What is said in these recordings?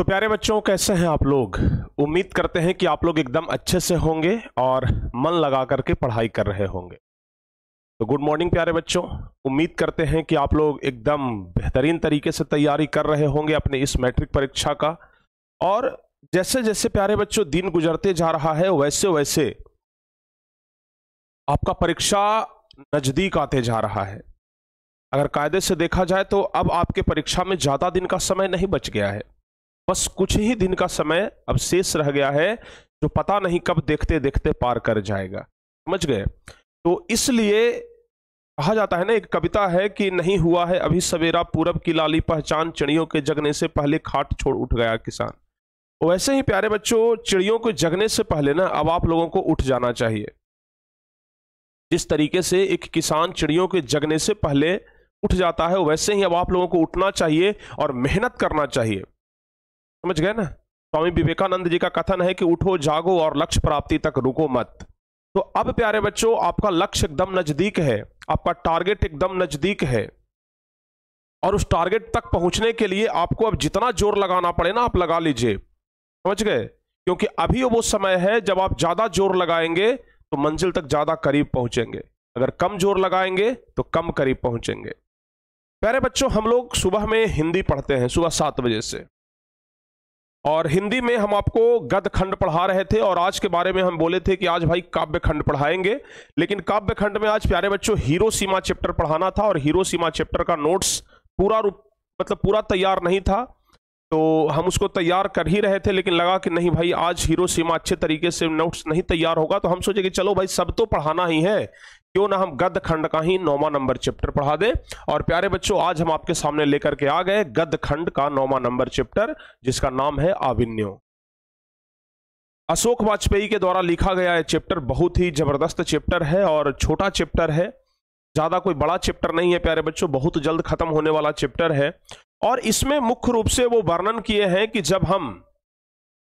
तो प्यारे बच्चों कैसे हैं आप लोग उम्मीद करते हैं कि आप लोग एकदम अच्छे से होंगे और मन लगा करके पढ़ाई कर रहे होंगे तो गुड मॉर्निंग प्यारे बच्चों उम्मीद करते हैं कि आप लोग एकदम बेहतरीन तरीके से तैयारी कर रहे होंगे अपने इस मैट्रिक परीक्षा का और जैसे जैसे प्यारे बच्चों दिन गुजरते जा रहा है वैसे वैसे आपका परीक्षा नज़दीक आते जा रहा है अगर कायदे से देखा जाए तो अब आपके परीक्षा में ज़्यादा दिन का समय नहीं बच गया है बस कुछ ही दिन का समय अब शेष रह गया है जो पता नहीं कब देखते देखते पार कर जाएगा समझ गए तो इसलिए कहा जाता है ना एक कविता है कि नहीं हुआ है अभी सवेरा पूरब की लाली पहचान चिड़ियों के जगने से पहले खाट छोड़ उठ गया किसान तो वैसे ही प्यारे बच्चों चिड़ियों के जगने से पहले ना अब आप लोगों को उठ जाना चाहिए जिस तरीके से एक किसान चिड़ियों के जगने से पहले उठ जाता है वैसे ही अब आप लोगों को उठना चाहिए और मेहनत करना चाहिए समझ गए ना स्वामी विवेकानंद जी का कथन है कि उठो जागो और लक्ष्य प्राप्ति तक रुको मत तो अब प्यारे बच्चों आपका लक्ष्य एकदम नजदीक है आपका टारगेट एकदम नजदीक है और उस टारगेट तक पहुंचने के लिए आपको अब जितना जोर लगाना पड़े ना आप लगा लीजिए समझ गए क्योंकि अभी वो समय है जब आप ज्यादा जोर लगाएंगे तो मंजिल तक ज्यादा करीब पहुंचेंगे अगर कम जोर लगाएंगे तो कम करीब पहुंचेंगे प्यारे बच्चों हम लोग सुबह में हिंदी पढ़ते हैं सुबह सात बजे से और हिंदी में हम आपको गद खंड पढ़ा रहे थे और आज के बारे में हम बोले थे कि आज भाई काव्य खंड पढ़ाएंगे लेकिन काव्य खंड में आज प्यारे बच्चों हीरो सीमा चैप्टर पढ़ाना था और हीरो सीमा चैप्टर का नोट्स पूरा रूप मतलब पूरा तैयार नहीं था तो हम उसको तैयार कर ही रहे थे लेकिन लगा कि नहीं भाई आज हीरो सीमा अच्छे तरीके से नोट्स नहीं तैयार होगा तो हम सोचे कि चलो भाई सब तो पढ़ाना ही है क्यों ना हम गद्द खंड का ही नौवा नंबर चैप्टर पढ़ा दे और प्यारे बच्चों आज हम आपके सामने लेकर के आ गए गद्द खंड का नौवा नंबर चैप्टर जिसका नाम है आविन्यो अशोक वाजपेयी के द्वारा लिखा गया यह चैप्टर बहुत ही जबरदस्त चैप्टर है और छोटा चैप्टर है ज़्यादा कोई बड़ा चैप्टर नहीं है प्यारे बच्चों बहुत जल्द खत्म होने वाला चैप्टर है और इसमें मुख्य रूप से वो वर्णन किए हैं कि जब हम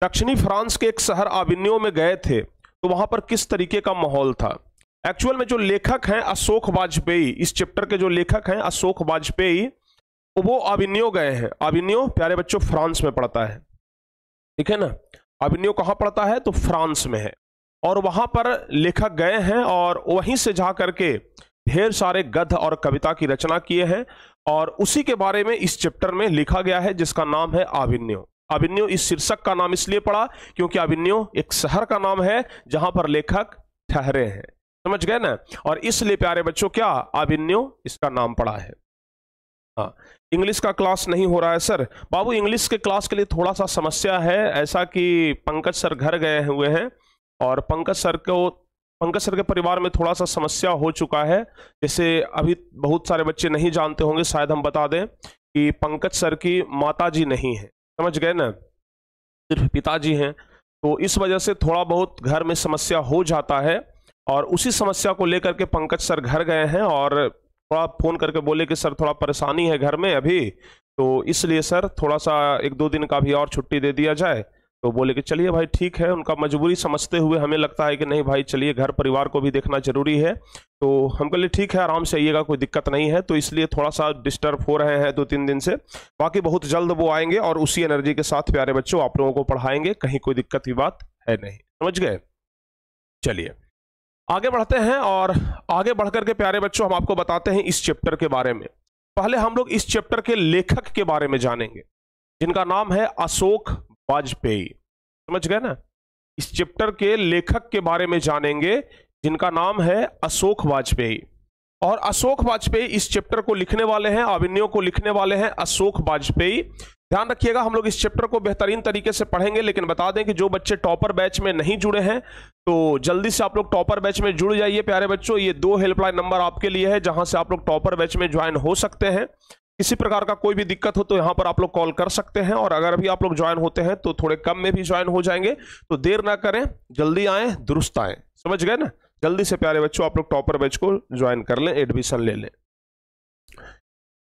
दक्षिणी फ्रांस के एक शहर आविन्यो में गए थे तो वहां पर किस तरीके का माहौल था एक्चुअल में जो लेखक हैं अशोक वाजपेयी इस चैप्टर के जो लेखक हैं अशोक वाजपेयी वो अभिन्यो गए हैं अभिन्यो प्यारे बच्चों फ्रांस में पढ़ता है ठीक है ना अभिन्यो कहाँ पढ़ता है तो फ्रांस में है और वहाँ पर लेखक गए हैं और वहीं से जा करके ढेर सारे गद्य और कविता की रचना किए हैं और उसी के बारे में इस चैप्टर में लिखा गया है जिसका नाम है अभिन्यो अभिन्यो इस शीर्षक का नाम इसलिए पड़ा क्योंकि अभिन्यो एक शहर का नाम है जहां पर लेखक ठहरे हैं समझ गए ना और इसलिए प्यारे बच्चों क्या अभिन्यो इसका नाम पड़ा है हाँ इंग्लिश का क्लास नहीं हो रहा है सर बाबू इंग्लिश के क्लास के लिए थोड़ा सा समस्या है ऐसा कि पंकज सर घर गए हुए हैं और पंकज सर को पंकज सर के परिवार में थोड़ा सा समस्या हो चुका है जैसे अभी बहुत सारे बच्चे नहीं जानते होंगे शायद हम बता दें कि पंकज सर की माता जी नहीं है समझ गए ना सिर्फ पिताजी हैं तो इस वजह से थोड़ा बहुत घर में समस्या हो जाता है और उसी समस्या को लेकर के पंकज सर घर गए हैं और थोड़ा फ़ोन करके बोले कि सर थोड़ा परेशानी है घर में अभी तो इसलिए सर थोड़ा सा एक दो दिन का भी और छुट्टी दे दिया जाए तो बोले कि चलिए भाई ठीक है उनका मजबूरी समझते हुए हमें लगता है कि नहीं भाई चलिए घर परिवार को भी देखना जरूरी है तो हम कह ठीक है आराम से आइएगा कोई दिक्कत नहीं है तो इसलिए थोड़ा सा डिस्टर्ब हो रहे हैं दो तीन दिन से बाकी बहुत जल्द वो आएंगे और उसी एनर्जी के साथ प्यारे बच्चों आप लोगों को पढ़ाएंगे कहीं कोई दिक्कत की बात है नहीं समझ गए चलिए आगे बढ़ते हैं और आगे बढ़कर के प्यारे बच्चों हम आपको बताते हैं इस चैप्टर के बारे में पहले हम लोग इस चैप्टर के लेखक के बारे में जानेंगे जिनका नाम है अशोक वाजपेयी समझ गए ना इस चैप्टर के लेखक के बारे में जानेंगे जिनका नाम है अशोक वाजपेयी और अशोक वाजपेयी इस चैप्टर को लिखने वाले हैं अभिनयों को लिखने वाले हैं अशोक वाजपेयी ध्यान रखिएगा हम लोग इस चैप्टर को बेहतरीन तरीके से पढ़ेंगे लेकिन बता दें कि जो बच्चे टॉपर बैच में नहीं जुड़े हैं तो जल्दी से आप लोग टॉपर बैच में जुड़ जाइए प्यारे बच्चों ये दो हेल्पलाइन नंबर आपके लिए है जहां से आप लोग टॉपर बैच में ज्वाइन हो सकते हैं किसी प्रकार का कोई भी दिक्कत हो तो यहाँ पर आप लोग कॉल कर सकते हैं और अगर अभी आप लोग ज्वाइन होते हैं तो थोड़े कम में भी ज्वाइन हो जाएंगे तो देर ना करें जल्दी आए दुरुस्त आए समझ गए ना जल्दी से प्यारे बच्चों आप लोग टॉपर बैच को ज्वाइन कर लें एडमिशन ले लें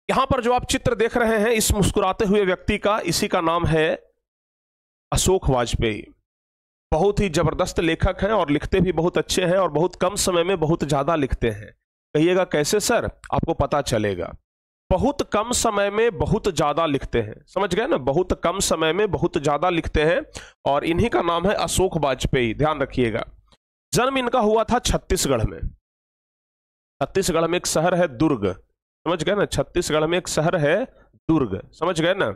यहां पर जो आप चित्र देख रहे हैं इस मुस्कुराते हुए व्यक्ति का इसी का नाम है अशोक वाजपेयी बहुत ही जबरदस्त लेखक हैं और लिखते भी बहुत अच्छे हैं और बहुत कम समय में बहुत ज्यादा लिखते हैं कहिएगा कैसे सर आपको पता चलेगा बहुत कम समय में बहुत ज्यादा लिखते हैं समझ गए ना बहुत कम समय में बहुत ज्यादा लिखते हैं और इन्हीं का नाम है अशोक वाजपेयी ध्यान रखिएगा जन्म इनका हुआ था छत्तीसगढ़ में छत्तीसगढ़ में एक शहर है दुर्ग समझ गए ना छत्तीसगढ़ में एक शहर है दुर्ग समझ गए ना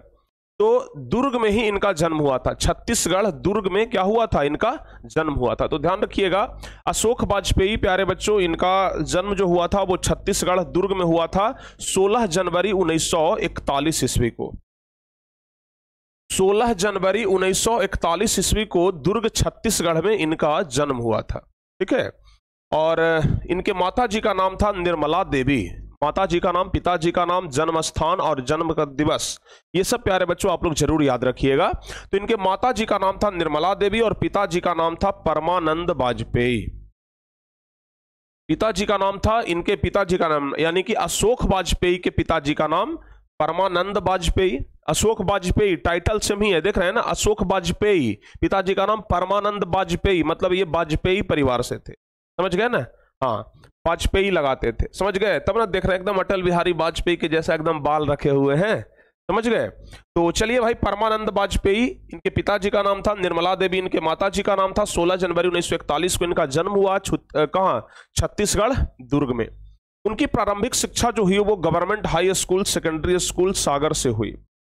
तो दुर्ग में ही इनका जन्म हुआ था छत्तीसगढ़ दुर्ग में क्या हुआ था इनका जन्म हुआ था तो ध्यान रखिएगा अशोक वाजपेयी प्यारे बच्चों इनका जन्म जो हुआ था वो छत्तीसगढ़ दुर्ग में हुआ था 16 जनवरी 1941 ईस्वी को 16 जनवरी 1941 ईस्वी को दुर्ग छत्तीसगढ़ में इनका जन्म हुआ था ठीक है और इनके माता जी का नाम था निर्मला देवी माता जी का नाम पिताजी का नाम जन्म स्थान और जन्म का दिवस ये सब प्यारे बच्चों आप लोग जरूर याद रखिएगा तो इनके माता जी का नाम था निर्मला देवी और पिताजी का नाम था परमानंद वाजपेयी पिताजी का नाम था इनके पिताजी का नाम यानी कि अशोक वाजपेयी के पिताजी का नाम परमानंद वाजपेयी अशोक वाजपेयी टाइटल से ही है देख रहे हैं ना अशोक वाजपेयी पिताजी का नाम परमानंद वाजपेयी मतलब ये वाजपेयी परिवार से थे समझ गए ना हाँ वाजपेयी लगाते थे समझ गए तब ना देख रहे एकदम अटल बिहारी वाजपेयी के जैसा एकदम बाल रखे हुए हैं समझ गए तो चलिए भाई परमानंद वाजपेयी इनके पिताजी का नाम था निर्मला देवी इनके माताजी का नाम था 16 जनवरी उन्नीस को इनका जन्म हुआ कहा छत्तीसगढ़ दुर्ग में उनकी प्रारंभिक शिक्षा जो हुई वो government high school secondary school Sagar से हुई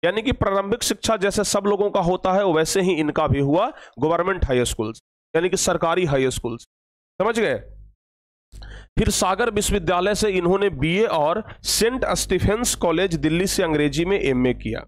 यानी कि प्रारंभिक शिक्षा जैसे सब लोगों का होता है वैसे ही इनका भी हुआ गवर्नमेंट हाई स्कूल यानी कि सरकारी हाई स्कूल समझ गए फिर सागर विश्वविद्यालय से इन्होंने बीए और सेंट स्टीफेंस कॉलेज दिल्ली से अंग्रेजी में एमए किया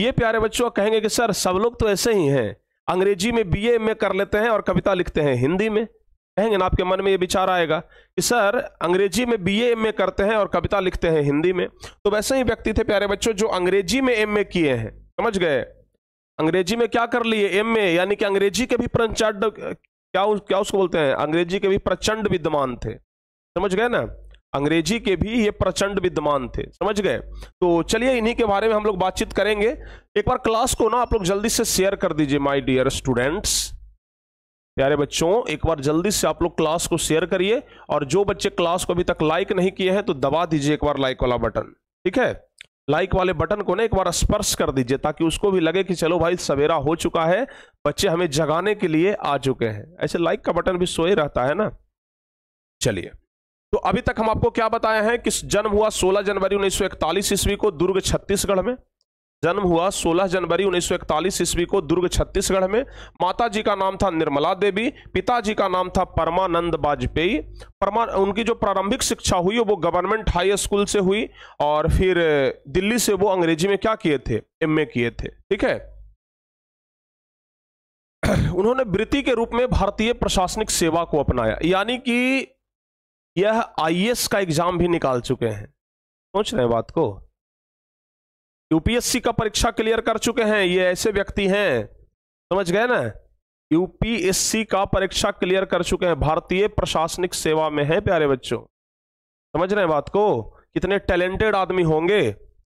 ये प्यारे बच्चों कहेंगे कि सर सब लोग तो ऐसे ही हैं अंग्रेजी में बीए एमए कर लेते हैं और कविता लिखते हैं हिंदी में कहेंगे ना आपके मन में ये विचार आएगा कि सर अंग्रेजी में बीए एमए करते हैं और कविता लिखते हैं हिंदी में तो वैसे ही व्यक्ति थे प्यारे बच्चों जो अंग्रेजी में एमए किए हैं समझ गए अंग्रेजी में क्या कर लिए एमए यानी कि अंग्रेजी के भी प्रचंड क्या क्या उसको बोलते हैं अंग्रेजी के भी प्रचंड विद्यमान थे समझ गए ना अंग्रेजी के भी ये प्रचंड विद्यमान थे समझ गए तो चलिए इन्हीं के बारे में हम लोग बातचीत करेंगे एक बार क्लास को ना आप लोग जल्दी से शेयर कर दीजिए माय डियर स्टूडेंट्स प्यारे बच्चों एक बार जल्दी से आप लोग क्लास को शेयर करिए और जो बच्चे क्लास को अभी तक लाइक नहीं किए हैं तो दबा दीजिए एक बार लाइक वाला बटन ठीक है लाइक वाले बटन को ना एक बार स्पर्श कर दीजिए ताकि उसको भी लगे कि चलो भाई सवेरा हो चुका है बच्चे हमें जगाने के लिए आ चुके हैं ऐसे लाइक का बटन भी सोए रहता है ना चलिए तो अभी तक हम आपको क्या बताए हैं कि जन्म हुआ 16 जनवरी 1941 ईस्वी को दुर्ग छत्तीसगढ़ में जन्म हुआ 16 जनवरी 1941 ईस्वी को दुर्ग छत्तीसगढ़ में माता जी का नाम था निर्मला देवी पिताजी का नाम था परमानंद वाजपेयी परमा उनकी जो प्रारंभिक शिक्षा हुई वो गवर्नमेंट हाई स्कूल से हुई और फिर दिल्ली से वो अंग्रेजी में क्या किए थे एमए किए थे ठीक है उन्होंने वृत्ति के रूप में भारतीय प्रशासनिक सेवा को अपनाया यानी कि यह आईएएस e का एग्जाम भी निकाल चुके हैं सोच रहे हैं बात को यूपीएससी का परीक्षा क्लियर कर चुके हैं ये ऐसे व्यक्ति हैं समझ गए ना यूपीएससी का परीक्षा क्लियर कर चुके हैं भारतीय प्रशासनिक सेवा में है प्यारे बच्चों समझ रहे हैं बात को कितने टैलेंटेड आदमी होंगे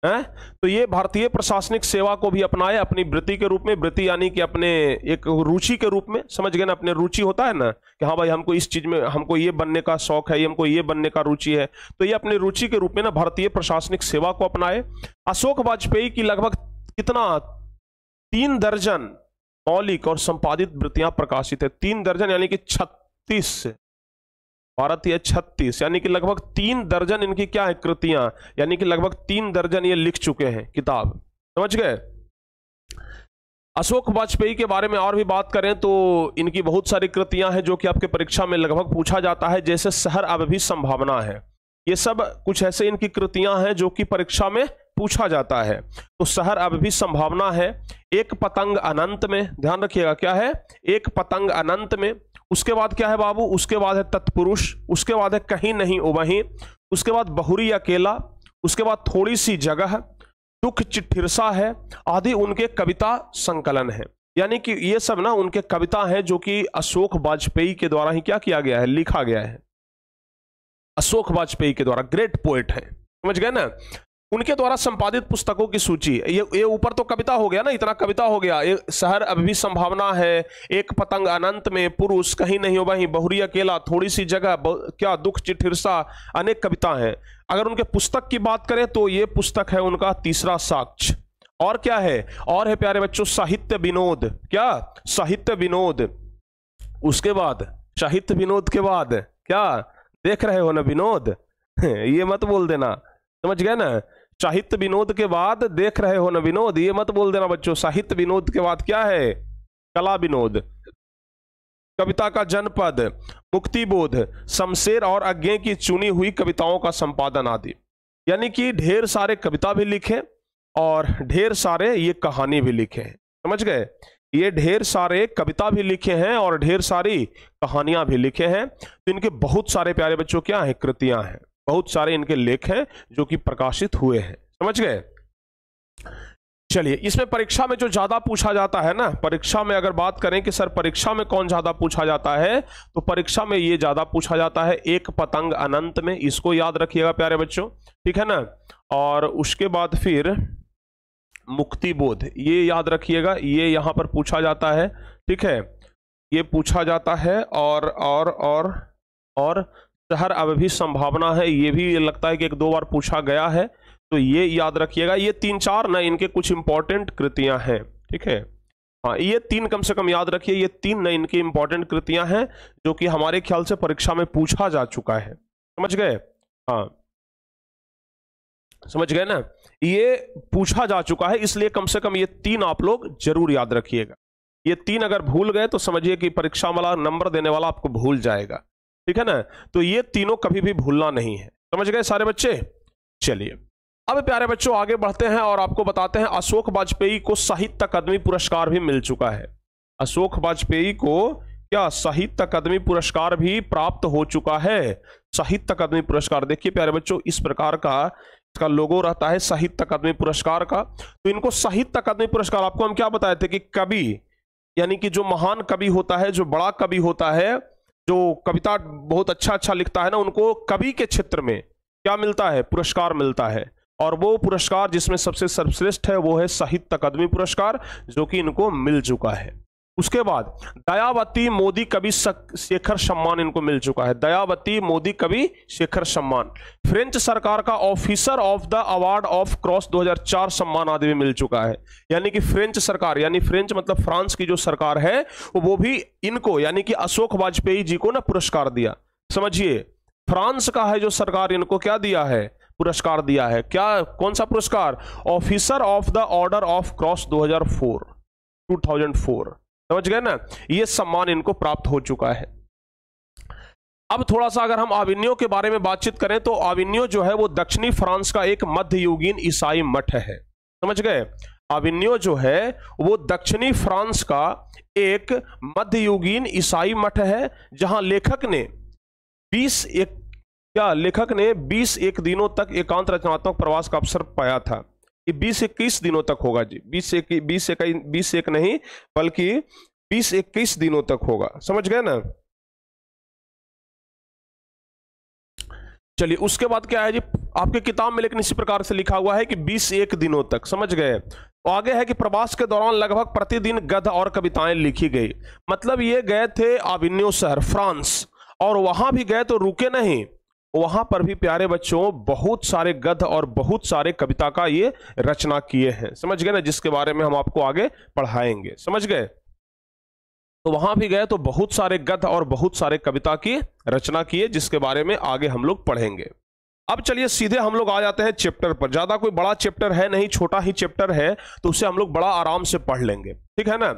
है तो ये भारतीय प्रशासनिक सेवा को भी अपनाए अपनी वृत्ति के रूप में वृत्ति यानी कि अपने एक रुचि के रूप में समझ गए ना अपने रुचि होता है ना कि हाँ भाई हमको इस चीज में हमको ये बनने का शौक है ये हमको ये बनने का रुचि है तो ये अपने रुचि के रूप में ना भारतीय प्रशासनिक सेवा को अपनाए अशोक वाजपेयी की लगभग कितना तीन दर्जन मौलिक और संपादित वृत्तियां प्रकाशित है तीन दर्जन यानी कि छत्तीस और आती छत्तीस यानी कि लगभग तीन दर्जन इनकी क्या है कृतियां यानी कि लगभग तीन दर्जन ये लिख चुके हैं किताब समझ गए अशोक वाजपेयी के बारे में और भी बात करें तो इनकी बहुत सारी कृतियां हैं जो कि आपके परीक्षा में लगभग पूछा जाता है जैसे शहर अब भी संभावना है ये सब कुछ ऐसे इनकी कृतियां हैं जो कि परीक्षा में पूछा जाता है तो शहर अब भी संभावना है एक पतंग अनंत में ध्यान रखिएगा क्या है एक पतंग अनंत में उसके बाद क्या है बाबू उसके बाद है तत्पुरुष उसके बाद है कहीं नहीं उबही उसके बाद बहुरी अकेला उसके बाद थोड़ी सी जगह दुख चिठिरसा है आदि उनके कविता संकलन है यानी कि ये सब ना उनके कविता है जो कि अशोक वाजपेयी के द्वारा ही क्या किया गया है लिखा गया है अशोक वाजपेयी के द्वारा ग्रेट पोएट है समझ गए ना उनके द्वारा संपादित पुस्तकों की सूची ये ये ऊपर तो कविता हो गया ना इतना कविता हो गया ये शहर अभी भी संभावना है एक पतंग अनंत में पुरुष कहीं नहीं हो वही बहुरी अकेला थोड़ी सी जगह क्या दुख चिठिरसा अनेक कविता हैं अगर उनके पुस्तक की बात करें तो ये पुस्तक है उनका तीसरा साक्ष और क्या है और है प्यारे बच्चों साहित्य विनोद क्या साहित्य विनोद उसके बाद साहित्य विनोद के बाद क्या देख रहे हो ना विनोद ये मत बोल देना समझ गए ना साहित्य विनोद के बाद देख रहे हो ना विनोद ये मत बोल देना बच्चों साहित्य विनोद के बाद क्या है कला विनोद कविता का जनपद मुक्ति बोध शमशेर और अज्ञे की चुनी हुई कविताओं का संपादन आदि यानी कि ढेर सारे कविता भी लिखे और ढेर सारे ये कहानी भी लिखे हैं समझ गए ये ढेर सारे कविता भी लिखे हैं और ढेर सारी कहानियां भी लिखे हैं तो इनके बहुत सारे प्यारे बच्चों क्या हैं कृतियां हैं बहुत सारे इनके लेख हैं जो कि प्रकाशित हुए हैं समझ गए चलिए इसमें परीक्षा में जो ज्यादा पूछा जाता है ना परीक्षा में अगर बात करें कि सर परीक्षा में कौन ज्यादा पूछा जाता है तो परीक्षा में ये ज्यादा पूछा जाता है एक पतंग अनंत में इसको याद रखिएगा प्यारे बच्चों ठीक है ना और उसके बाद फिर मुक्ति बोध ये याद रखिएगा ये यहां पर पूछा जाता है ठीक है ये पूछा जाता है और और और और हर अब भी संभावना है ये भी लगता है कि एक दो बार पूछा गया है तो ये याद रखिएगा ये तीन चार ना इनके कुछ इंपॉर्टेंट कृतियां हैं ठीक है हाँ ये तीन कम से कम याद रखिए ये तीन ना इनकी इंपॉर्टेंट कृतियां हैं जो कि हमारे ख्याल से परीक्षा में पूछा जा चुका है समझ गए हाँ समझ गए ना ये पूछा जा चुका है इसलिए कम से कम ये तीन आप लोग जरूर याद रखिएगा ये तीन अगर भूल गए तो समझिए कि परीक्षा वाला नंबर देने वाला आपको भूल जाएगा ठीक है ना तो ये तीनों कभी भी भूलना नहीं है समझ गए सारे बच्चे चलिए अब प्यारे बच्चों आगे बढ़ते हैं और आपको बताते हैं अशोक वाजपेयी को साहित्य अकादमी पुरस्कार भी मिल चुका है अशोक वाजपेयी को क्या साहित्य अकादमी पुरस्कार भी प्राप्त हो चुका है साहित्य अकादमी पुरस्कार देखिए प्यारे बच्चों इस प्रकार का इसका लोगो रहता है साहित्य अकादमी पुरस्कार का तो इनको साहित्य अकादमी पुरस्कार आपको हम क्या बताए थे कि कवि यानी कि जो महान कवि होता है जो बड़ा कवि होता है जो कविता बहुत अच्छा अच्छा लिखता है ना उनको कवि के क्षेत्र में क्या मिलता है पुरस्कार मिलता है और वो पुरस्कार जिसमें सबसे सर्वश्रेष्ठ है वो है साहित्य अकादमी पुरस्कार जो कि इनको मिल चुका है उसके बाद दयावती मोदी कवि शेखर सम्मान इनको मिल चुका है दयावती मोदी कवि शेखर सम्मान फ्रेंच सरकार का officer of the award of cross 2004 सम्मान आदि भी मिल चुका है यानी कि फ्रेंच सरकार यानी फ्रेंच मतलब फ्रांस की जो सरकार है वो भी इनको यानी कि अशोक वाजपेयी जी को ना पुरस्कार दिया समझिए फ्रांस का है जो सरकार इनको क्या दिया है पुरस्कार दिया है क्या कौन सा पुरस्कार officer of the order of cross दो 2004 समझ गए ना ये सम्मान इनको प्राप्त हो चुका है अब थोड़ा सा अगर हम आविन्यो के बारे में बातचीत करें तो आविन्यो जो है वो दक्षिणी फ्रांस का एक मध्ययुगीन ईसाई मठ है समझ गए आविन्यो जो है वो दक्षिणी फ्रांस का एक मध्ययुगीन ईसाई मठ है जहां लेखक ने 20 एक क्या लेखक ने 20 एक दिनों तक एकांत रचनात्मक प्रवास का अवसर पाया था कि बीस इक्कीस दिनों तक होगा जी बीस एक बीस एक बीस एक नहीं बल्कि बीस इक्कीस दिनों तक होगा समझ गए ना चलिए उसके बाद क्या है जी आपके किताब में लेकिन इसी प्रकार से लिखा हुआ है कि बीस एक दिनों तक समझ गए तो आगे है कि प्रवास के दौरान लगभग प्रतिदिन गध और कविताएं लिखी गई मतलब ये गए थे आविन्यो शहर फ्रांस और वहां भी गए तो रुके नहीं वहां पर भी प्यारे बच्चों बहुत सारे गद्य और बहुत सारे कविता का ये रचना किए हैं समझ गए ना जिसके बारे में हम आपको आगे पढ़ाएंगे समझ गए तो वहां भी गए तो बहुत सारे गद्य और बहुत सारे कविता की रचना किए जिसके बारे में आगे हम लोग पढ़ेंगे अब चलिए सीधे हम लोग आ जाते हैं चैप्टर पर ज्यादा कोई बड़ा चैप्टर है नहीं छोटा ही चैप्टर है तो उसे हम लोग बड़ा आराम से पढ़ लेंगे ठीक है ना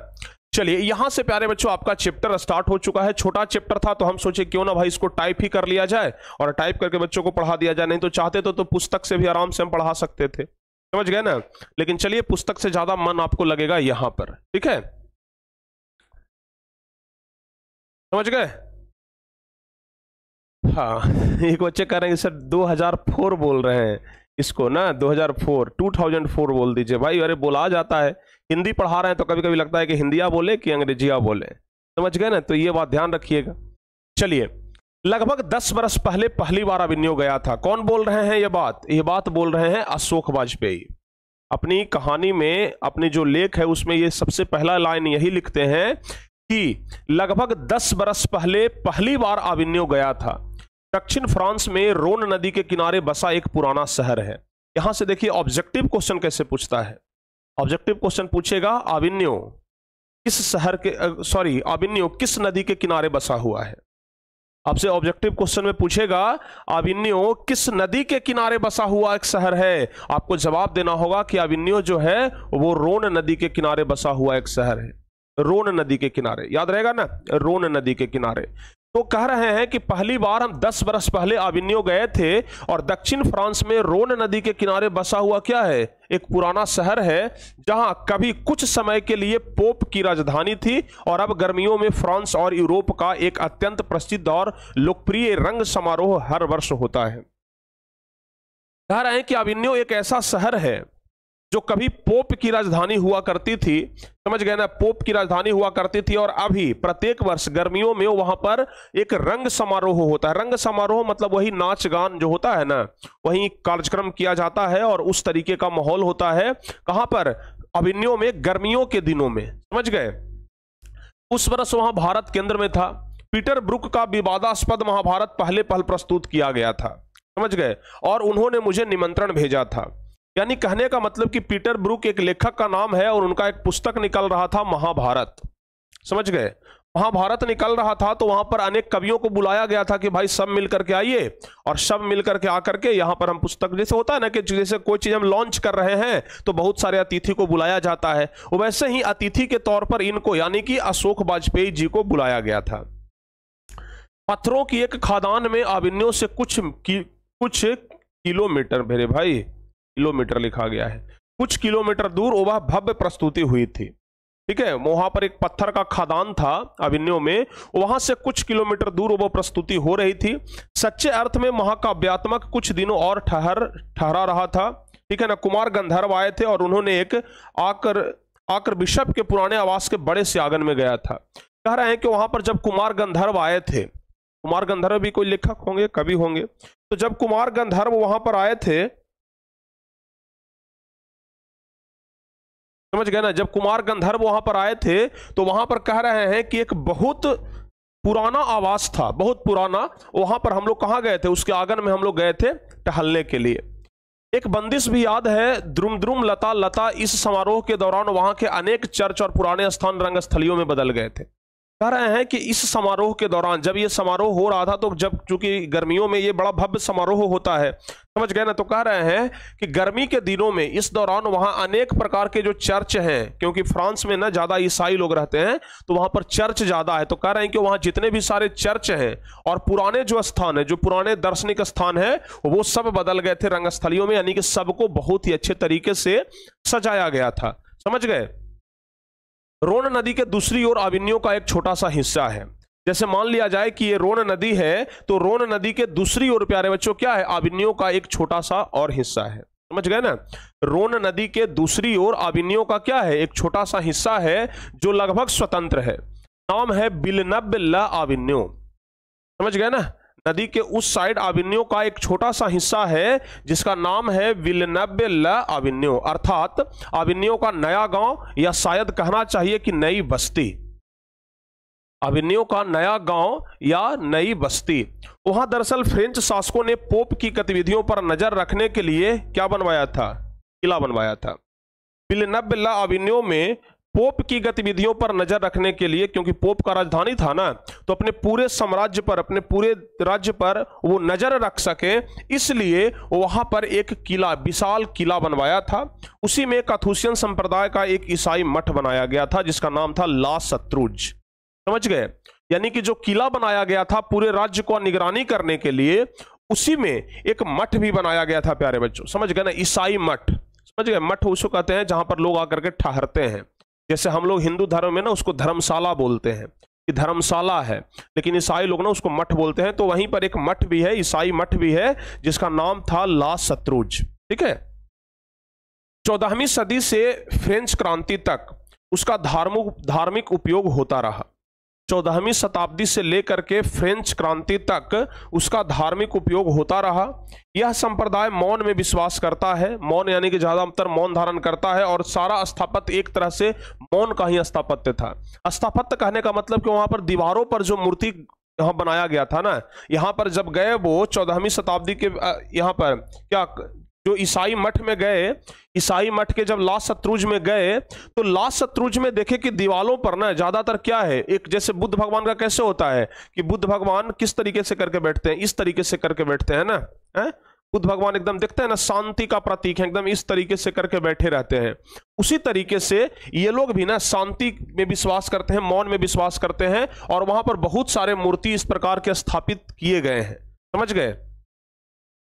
चलिए यहां से प्यारे बच्चों आपका चैप्टर स्टार्ट हो चुका है छोटा चैप्टर था तो हम सोचे क्यों ना भाई इसको टाइप ही कर लिया जाए और टाइप करके बच्चों को पढ़ा दिया जाए नहीं तो चाहते तो, तो पुस्तक से भी आराम से हम पढ़ा सकते थे समझ गए ना लेकिन चलिए पुस्तक से ज्यादा मन आपको लगेगा यहां पर ठीक है समझ गए हाँ एक बच्चे कह रहे हैं सर फोर बोल रहे हैं इसको ना थाउजेंड फोर बोल दीजिए भाई अरे बोला जाता है हिंदी पढ़ा रहे हैं तो कभी कभी लगता है कि हिंदिया बोले कि अंग्रेजिया बोले समझ गए ना तो ये बात ध्यान रखिएगा चलिए लगभग दस बरस पहले पहली बार अभिन्यो गया था कौन बोल रहे हैं ये बात ये बात बोल रहे हैं अशोक वाजपेयी अपनी कहानी में अपने जो लेख है उसमें ये सबसे पहला लाइन यही लिखते हैं कि लगभग दस बरस पहले पहली बार अविन्यो गया था दक्षिण फ्रांस में रोन नदी के किनारे बसा एक पुराना शहर है यहां से देखिए ऑब्जेक्टिव क्वेश्चन कैसे पूछता है ऑब्जेक्टिव क्वेश्चन पूछेगा आविन्यो किस शहर के सॉरी आविन्यो किस नदी के किनारे बसा हुआ है आपसे ऑब्जेक्टिव क्वेश्चन में पूछेगा आविन्यो किस नदी के किनारे बसा हुआ एक शहर है आपको जवाब देना होगा कि आविन्यो जो है वो रोन नदी के किनारे बसा हुआ एक शहर है रोन नदी के किनारे याद रहेगा ना रोन नदी के किनारे तो कह रहे हैं कि पहली बार हम 10 बरस पहले आविन्यो गए थे और दक्षिण फ्रांस में रोन नदी के किनारे बसा हुआ क्या है एक पुराना शहर है जहां कभी कुछ समय के लिए पोप की राजधानी थी और अब गर्मियों में फ्रांस और यूरोप का एक अत्यंत प्रसिद्ध और लोकप्रिय रंग समारोह हर वर्ष होता है कह रहे हैं कि अविन्यो एक ऐसा शहर है जो कभी पोप की राजधानी हुआ करती थी समझ गए ना पोप की राजधानी हुआ करती थी और अभी प्रत्येक वर्ष गर्मियों में वहां पर एक रंग समारोह होता है रंग समारोह मतलब वही नाच गान जो होता है ना वही कार्यक्रम किया जाता है और उस तरीके का माहौल होता है कहां पर अभिनयों में गर्मियों के दिनों में समझ गए उस वर्ष वहां भारत केंद्र में था पीटर ब्रुक का विवादास्पद महाभारत पहले पहल प्रस्तुत किया गया था समझ गए और उन्होंने मुझे निमंत्रण भेजा था यानी कहने का मतलब कि पीटर ब्रुक एक लेखक का नाम है और उनका एक पुस्तक निकल रहा था महाभारत समझ गए महाभारत निकल रहा था तो वहां पर अनेक कवियों को बुलाया गया था कि भाई सब मिलकर के आइए और सब मिलकर के आकर के यहाँ पर हम पुस्तक जैसे होता है ना कि जैसे कोई चीज़ हम लॉन्च कर रहे हैं तो बहुत सारे अतिथि को बुलाया जाता है वैसे ही अतिथि के तौर पर इनको यानी कि अशोक वाजपेयी जी को बुलाया गया था पत्थरों की एक खादान में अभिन्यों से कुछ कुछ किलोमीटर मेरे भाई किलोमीटर लिखा गया है कुछ किलोमीटर दूर वह भव्य प्रस्तुति हुई थी ठीक है वहां पर एक पत्थर का खदान था अभिनव में वहां से कुछ किलोमीटर दूर वह प्रस्तुति हो रही थी सच्चे अर्थ में महाकाव्यात्मक कुछ दिनों और ठहर ठहरा रहा था ठीक है ना कुमार गंधर्व आए थे और उन्होंने एक आकर आकर बिशप के पुराने आवास के बड़े सियागन में गया था कह रहे हैं कि वहां पर जब कुमार गंधर्व आए थे कुमार गंधर्व भी कोई लेखक होंगे कवि होंगे तो जब कुमार गंधर्व वहां पर आए थे समझ गए ना जब कुमार गंधर्व वहां पर आए थे तो वहां पर कह रहे हैं कि एक बहुत पुराना आवास था बहुत पुराना वहां पर हम लोग कहाँ गए थे उसके आंगन में हम लोग गए थे टहलने के लिए एक बंदिश भी याद है द्रुम द्रुम लता लता इस समारोह के दौरान वहां के अनेक चर्च और पुराने स्थान रंग स्थलियों में बदल गए थे कह रहे हैं कि इस समारोह के दौरान जब ये समारोह हो रहा था तो जब चूंकि गर्मियों में ये बड़ा भव्य समारोह होता है समझ गए ना तो कह रहे हैं कि गर्मी के दिनों में इस दौरान वहां अनेक प्रकार के जो चर्च हैं क्योंकि फ्रांस में ना ज़्यादा ईसाई लोग रहते हैं तो वहां पर चर्च ज़्यादा है तो कह रहे हैं कि वहां जितने भी सारे चर्च हैं और पुराने जो स्थान है जो पुराने दर्शनिक स्थान है वो सब बदल गए थे रंगस्थलियों में यानी कि सबको बहुत ही अच्छे तरीके से सजाया गया था समझ गए रोन नदी के दूसरी ओर अविन्यो का एक छोटा सा हिस्सा है जैसे मान लिया जाए कि ये रोन नदी है तो रोन नदी के दूसरी ओर प्यारे बच्चों क्या है अविन्यो का एक छोटा सा और हिस्सा है समझ गए ना रोन नदी के दूसरी ओर अविन्यो का क्या है एक छोटा सा हिस्सा है जो लगभग स्वतंत्र है नाम है बिलनब ला अविन्यो समझ गए ना नदी के उस साइड आविन्यों का एक छोटा सा हिस्सा है जिसका नाम है विलनब्य ल आविन्यो अर्थात आविन्यो का नया गांव या शायद कहना चाहिए कि नई बस्ती अभिन्यो का नया गांव या नई बस्ती वहां दरअसल फ्रेंच शासकों ने पोप की गतिविधियों पर नजर रखने के लिए क्या बनवाया था किला बनवाया था बिलनबिल्ला अविन्यो में पोप की गतिविधियों पर नजर रखने के लिए क्योंकि पोप का राजधानी था ना तो अपने पूरे साम्राज्य पर अपने पूरे राज्य पर वो नजर रख सके इसलिए वहां पर एक किला विशाल किला बनवाया था उसी में कथुसियन संप्रदाय का एक ईसाई मठ बनाया गया था जिसका नाम था ला शत्रुज समझ गए यानी कि जो किला बनाया गया था पूरे राज्य को निगरानी करने के लिए उसी में एक मठ भी बनाया गया था प्यारे बच्चों समझ गए ना ईसाई मठ समझ गए मठ उसको कहते हैं जहां पर लोग आकर के ठहरते हैं जैसे हम लोग हिंदू धर्म में ना उसको धर्मशाला बोलते हैं कि धर्मशाला है लेकिन ईसाई लोग ना उसको मठ बोलते हैं तो वहीं पर एक मठ भी है ईसाई मठ भी है जिसका नाम था ला शत्रुज ठीक है चौदहवीं सदी से फ्रेंच क्रांति तक उसका धार्मिक धार्मिक उपयोग होता रहा चौदहवीं शताब्दी से लेकर के फ्रेंच क्रांति तक उसका धार्मिक उपयोग होता रहा यह संप्रदाय मौन में विश्वास करता है मौन यानी कि ज़्यादातर मौन धारण करता है और सारा स्थापत्य एक तरह से मौन का ही स्थापत्य था स्थापत्य कहने का मतलब कि वहां पर दीवारों पर जो मूर्ति यहां बनाया गया था ना यहां पर जब गए वो चौदहवीं शताब्दी के यहाँ पर क्या जो ईसाई मठ में गए ईसाई मठ के जब लास्ट शत्रुज में गए तो लास्ट शत्रुज में देखे कि दीवालों पर ना ज्यादातर क्या है एक जैसे बुद्ध भगवान का कैसे होता है कि बुद्ध भगवान किस तरीके से करके बैठते हैं इस तरीके से करके बैठते हैं ना है? बुद्ध भगवान एकदम देखते हैं ना शांति का प्रतीक है एकदम इस तरीके से करके बैठे रहते हैं उसी तरीके से ये लोग भी ना शांति में विश्वास करते हैं मौन में विश्वास करते हैं और वहां पर बहुत सारे मूर्ति इस प्रकार के स्थापित किए गए हैं समझ गए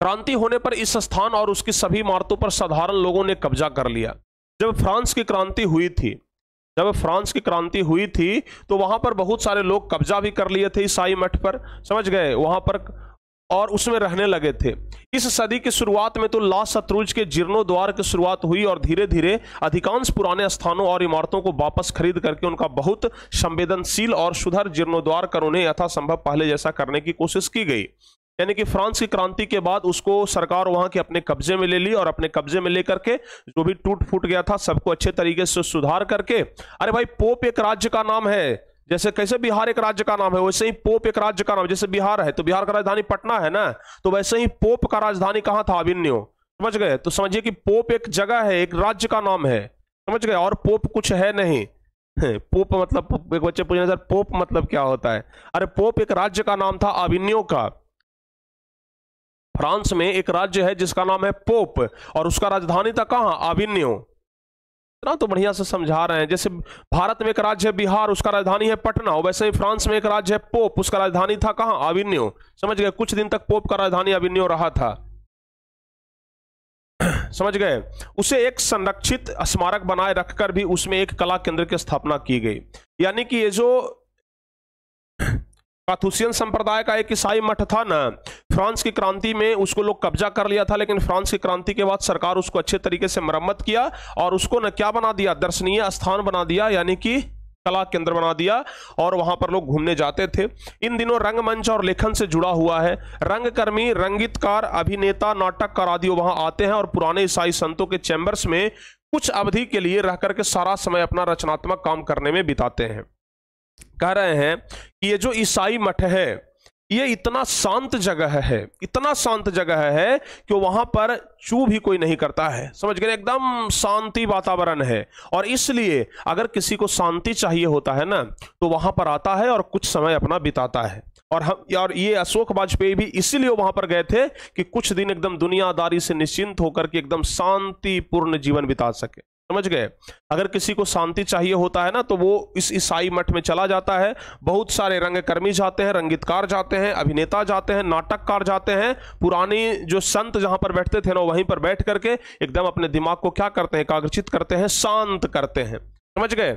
क्रांति होने पर इस स्थान और उसकी सभी इमारतों पर साधारण लोगों ने कब्जा कर लिया जब फ्रांस की क्रांति हुई थी जब फ्रांस की क्रांति हुई थी तो वहां पर बहुत सारे लोग कब्जा भी कर लिए थे ईसाई मठ पर समझ गए वहां पर और उसमें रहने लगे थे इस सदी की शुरुआत में तो ला शत्रुज के जीर्णोद्वार की शुरुआत हुई और धीरे धीरे अधिकांश पुराने स्थानों और इमारतों को वापस खरीद करके उनका बहुत संवेदनशील और सुधर जीर्णोद्वार कर उन्हें यथासंभव पहले जैसा करने की कोशिश की गई यानी कि फ्रांस की क्रांति के बाद उसको सरकार वहां के अपने कब्जे में ले ली और अपने कब्जे में लेकर के जो भी टूट फूट गया था सबको अच्छे तरीके से सुधार करके अरे भाई पोप एक राज्य का नाम है जैसे कैसे बिहार एक राज्य का नाम है वैसे ही पोप एक राज्य का नाम जैसे बिहार है तो बिहार का राजधानी पटना है ना तो वैसे ही पोप का राजधानी कहाँ था अभिन्यो समझ गए तो समझिए कि पोप एक जगह है एक राज्य का नाम है समझ गए और पोप कुछ है नहीं पोप मतलब एक बच्चे पूछने सर पोप मतलब क्या होता है अरे पोप एक राज्य का नाम था अविन्यो का फ्रांस में एक राज्य है जिसका नाम है पोप और उसका राजधानी था कहाँ आविन्यो इतना तो बढ़िया से समझा रहे हैं जैसे भारत में एक राज्य है बिहार उसका राजधानी है पटना वैसे ही फ्रांस में एक राज्य है पोप उसका राजधानी था कहाँ आविन्यो समझ गए कुछ दिन तक पोप का राजधानी आविन्यो रहा था समझ गए उसे एक संरक्षित स्मारक बनाए रखकर भी उसमें एक कला केंद्र की स्थापना की गई यानी कि ये जो काथुसियन संप्रदाय का एक ईसाई मठ था ना फ्रांस की क्रांति में उसको लोग कब्जा कर लिया था लेकिन फ्रांस की क्रांति के बाद सरकार उसको अच्छे तरीके से मरम्मत किया और उसको ना क्या बना दिया दर्शनीय स्थान बना दिया यानी कि कला केंद्र बना दिया और वहां पर लोग घूमने जाते थे इन दिनों रंगमंच और लेखन से जुड़ा हुआ है रंगकर्मी रंगितकार अभिनेता नाटककार आदि वहां आते हैं और पुराने ईसाई संतों के चैम्बर्स में कुछ अवधि के लिए रह करके सारा समय अपना रचनात्मक काम करने में बिताते हैं कह रहे हैं कि ये जो ईसाई मठ है ये इतना शांत जगह है इतना शांत जगह है कि वहां पर चू भी कोई नहीं करता है समझ गए एकदम शांति वातावरण है और इसलिए अगर किसी को शांति चाहिए होता है ना तो वहां पर आता है और कुछ समय अपना बिताता है और हम और ये अशोक वाजपेयी भी इसीलिए वहां पर गए थे कि कुछ दिन एकदम दुनियादारी से निश्चिंत होकर के एकदम शांतिपूर्ण जीवन बिता सके समझ गए अगर किसी को शांति चाहिए होता है ना तो वो इस ईसाई मठ में चला जाता है बहुत सारे रंगकर्मी जाते हैं रंगीतकार जाते हैं अभिनेता जाते हैं नाटककार जाते हैं पुरानी जो संत जहां पर बैठते थे ना वहीं पर बैठ करके एकदम अपने दिमाग को क्या करते हैं एकाग्रचित करते हैं शांत करते हैं समझ गए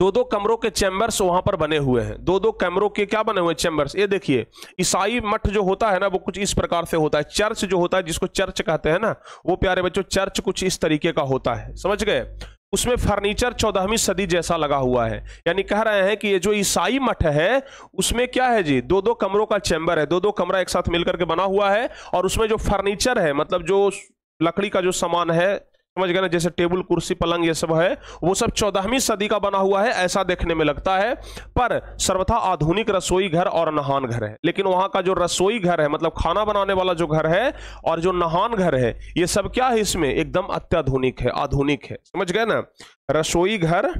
दो दो कमरों के चैम्बर्स वहां पर बने हुए हैं दो दो कमरों के क्या बने हुए चैम्बर्स ये देखिए ईसाई मठ जो होता है ना वो कुछ इस प्रकार से होता है चर्च जो होता है जिसको चर्च कहते हैं ना वो प्यारे बच्चों चर्च कुछ इस तरीके का होता है समझ गए उसमें फर्नीचर चौदहवीं सदी जैसा लगा हुआ है यानी कह रहे हैं कि ये जो ईसाई मठ है उसमें क्या है जी दो दो कमरों का चैम्बर है दो दो कमरा एक साथ मिलकर के बना हुआ है और उसमें जो फर्नीचर है मतलब जो लकड़ी का जो सामान है समझ गए ना जैसे टेबल कुर्सी पलंग ये सब है वो सब चौदहवीं सदी का बना हुआ है ऐसा देखने में लगता है पर सर्वथा आधुनिक रसोई घर और नहान घर है लेकिन वहां का जो रसोई घर है मतलब खाना बनाने वाला जो घर है और जो नहान घर है ये सब क्या है इसमें एकदम अत्याधुनिक है आधुनिक है समझ गए ना रसोई घर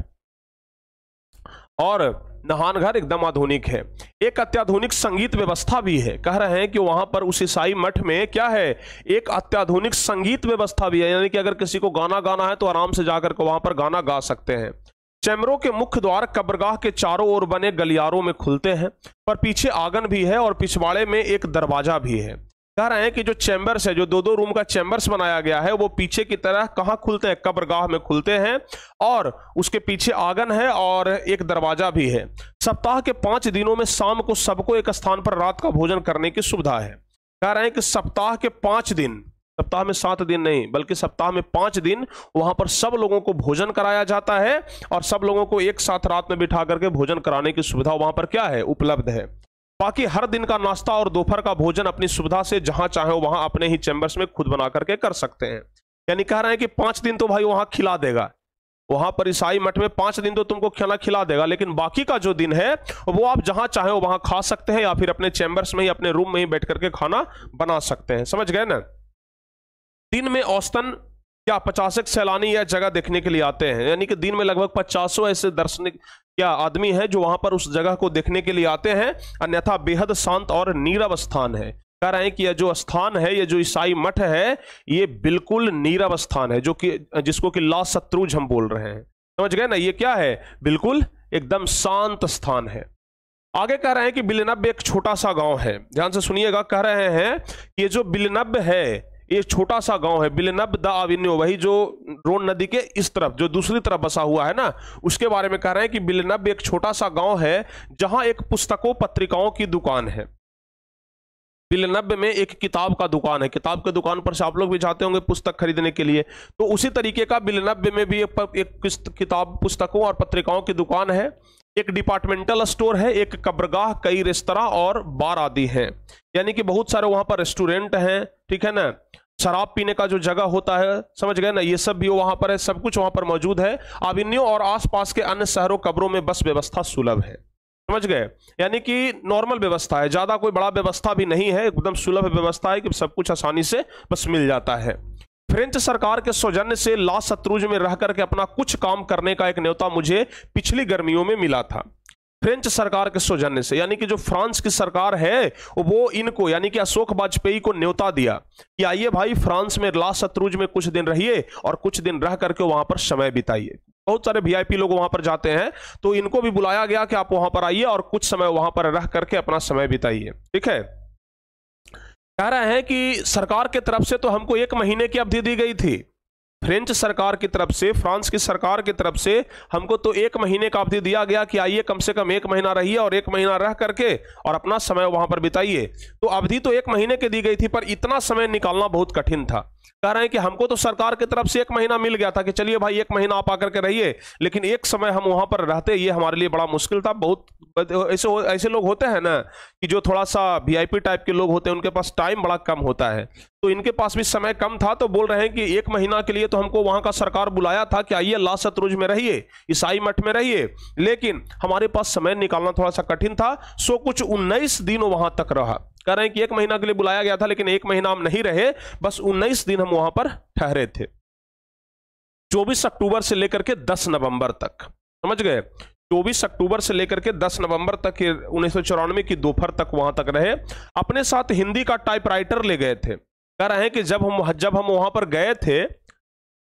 और नहान घर एकदम आधुनिक है एक अत्याधुनिक संगीत व्यवस्था भी है कह रहे हैं कि वहां पर उस ईसाई मठ में क्या है एक अत्याधुनिक संगीत व्यवस्था भी है यानी कि अगर किसी को गाना गाना है तो आराम से जाकर के वहां पर गाना गा सकते हैं चैमरों के मुख्य द्वार कब्रगाह के चारों ओर बने गलियारों में खुलते हैं पर पीछे आंगन भी है और पिछवाड़े में एक दरवाजा भी है कह रहे हैं कि जो चैम्बर्स है जो दो दो रूम का चैम्बर्स बनाया गया है वो पीछे की तरह कहाँ खुलते हैं कब्रगाह में खुलते हैं और उसके पीछे आंगन है और एक दरवाजा भी है सप्ताह के पांच दिनों में शाम को सबको एक स्थान पर रात का भोजन करने की सुविधा है कह रहे हैं कि सप्ताह के पांच दिन सप्ताह में सात दिन नहीं बल्कि सप्ताह में पांच दिन वहां पर सब लोगों को भोजन कराया जाता है और सब लोगों को एक साथ रात में बिठा करके भोजन कराने की सुविधा वहां पर क्या है उपलब्ध है बाकी हर दिन का नाश्ता और दोपहर का भोजन अपनी सुविधा से जहां चाहे वहां अपने ही चैम्बर्स में खुद बना करके कर सकते हैं यानी कह रहे हैं कि पांच दिन तो भाई वहां खिला देगा वहां पर ईसाई मठ में पांच दिन तो तुमको खाना खिला देगा लेकिन बाकी का जो दिन है वो आप जहां चाहे वहां खा सकते हैं या फिर अपने चैम्बर्स में ही अपने रूम में ही बैठ करके खाना बना सकते हैं समझ गए ना दिन में औसतन या पचासक सैलानी या जगह देखने के लिए आते हैं यानी कि दिन में लगभग पचासों ऐसे दर्शनिक क्या आदमी है जो वहां पर उस जगह को देखने के लिए आते हैं अन्यथा बेहद शांत और नीरव स्थान है कह रहे हैं कि यह जो स्थान है यह जो ईसाई मठ है ये बिल्कुल नीरव स्थान है जो कि जिसको कि ला शत्रुज हम बोल रहे हैं समझ गए ना ये क्या है बिल्कुल एकदम शांत स्थान है आगे कह रहे हैं कि बिलनब एक छोटा सा गांव है ध्यान से सुनिएगा कह रहे हैं कि ये जो बिलनब है एक छोटा सा गांव है बिलनब द अवेन्यू वही जो रोन नदी के इस तरफ जो दूसरी तरफ बसा हुआ है ना उसके बारे में कह रहे हैं कि बिलनब एक छोटा सा गांव है जहां एक पुस्तकों पत्रिकाओं की दुकान है बिलनब में एक किताब का दुकान है किताब के दुकान पर से आप लोग भी जाते होंगे पुस्तक खरीदने के लिए तो उसी तरीके का बिलनब में भी एक, एक किताब पुस्तकों और पत्रिकाओं की दुकान है एक डिपार्टमेंटल स्टोर है एक कब्रगाह कई रेस्तरा और बार आदि हैं यानी कि बहुत सारे वहां पर रेस्टोरेंट हैं ठीक है ना शराब पीने का जो जगह होता है समझ गए ना ये सब भी वहां पर है सब कुछ वहां पर मौजूद है अविन्यों और आसपास के अन्य शहरों कब्रों में बस व्यवस्था सुलभ है समझ गए यानी कि नॉर्मल व्यवस्था है ज़्यादा कोई बड़ा व्यवस्था भी नहीं है एकदम सुलभ व्यवस्था है कि सब कुछ आसानी से बस मिल जाता है फ्रेंच सरकार के सौजन्य से ला शत्रुज में रह करके अपना कुछ काम करने का एक न्योता मुझे पिछली गर्मियों में मिला था फ्रेंच सरकार के सौजन्य से यानी कि जो फ्रांस की सरकार है वो इनको यानी कि अशोक वाजपेयी को न्योता दिया कि आइए भाई फ्रांस में ला शत्रुज में कुछ दिन रहिए और कुछ दिन रह करके वहां पर समय बिताइए बहुत सारे वीआईपी लोग वहां पर जाते हैं तो इनको भी बुलाया गया कि आप वहां पर आइए और कुछ समय वहां पर रह करके अपना समय बिताइए ठीक है कह रहे हैं कि सरकार के तरफ से तो हमको एक महीने की अवधि दी गई थी फ्रेंच सरकार की तरफ से फ्रांस की सरकार की तरफ से हमको तो एक महीने का अवधि दिया गया कि आइए कम से कम एक महीना रहिए और एक महीना रह करके और अपना समय वहां पर बिताइए तो अवधि तो एक महीने की दी गई थी पर इतना समय निकालना बहुत कठिन था कह रहे हैं कि हमको तो सरकार की तरफ से एक महीना मिल गया था कि चलिए भाई एक महीना आप आकर के रहिए लेकिन एक समय हम वहां पर रहते ये हमारे लिए बड़ा मुश्किल था बहुत ऐसे ऐसे लोग होते हैं ना कि जो थोड़ा सा वीआईपी टाइप के लोग होते हैं उनके पास टाइम बड़ा कम होता है तो इनके पास भी समय कम था तो बोल रहे हैं कि एक महीना के लिए तो हमको वहां का सरकार बुलाया था कि आइए ला शत्रुज में रहिए ईसाई मठ में रहिए लेकिन हमारे पास समय निकालना थोड़ा सा कठिन था सो कुछ उन्नीस दिन वहां तक रहा कह रहे हैं कि एक महीना के लिए बुलाया गया था लेकिन एक महीना हम नहीं रहे बस उन्नीस दिन हम वहां पर ठहरे थे चौबीस अक्टूबर से लेकर के दस नवंबर तक समझ गए चौबीस अक्टूबर से लेकर के 10 नवंबर तक उन्नीस की दोपहर तक वहां तक रहे अपने साथ हिंदी का टाइपराइटर ले गए थे कह रहे हैं कि जब हम जब हम वहां पर गए थे